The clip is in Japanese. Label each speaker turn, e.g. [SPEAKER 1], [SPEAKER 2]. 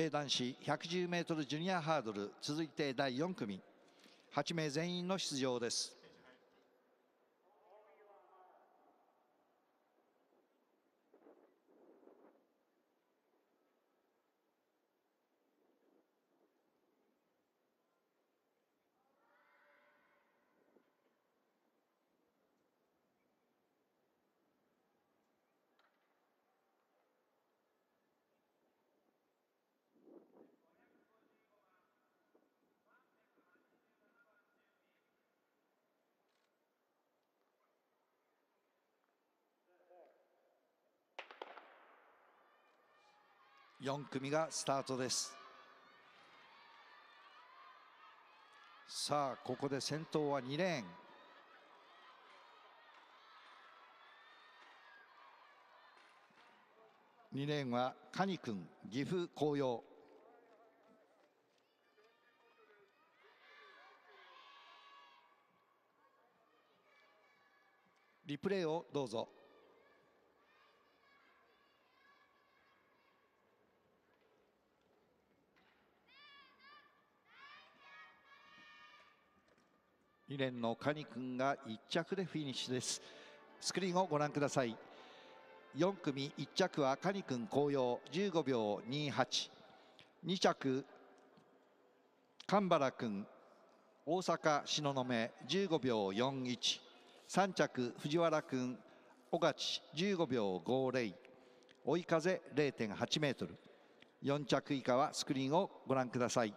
[SPEAKER 1] 平男子 110m ジュニアハードル続いて第4組8名全員の出場です4組がスタートですさあここで先頭は2レーンレーンはカニ君岐阜紅葉
[SPEAKER 2] リプレイをどうぞ。
[SPEAKER 1] 2年のカニ君が1着でフィニッシュですスクリーンをご覧ください4組1着はカニ君紅葉15秒282着神原君大阪東雲15秒413着藤原君小勝15秒50追い風0.8メートル4着以下はスクリーンをご覧ください。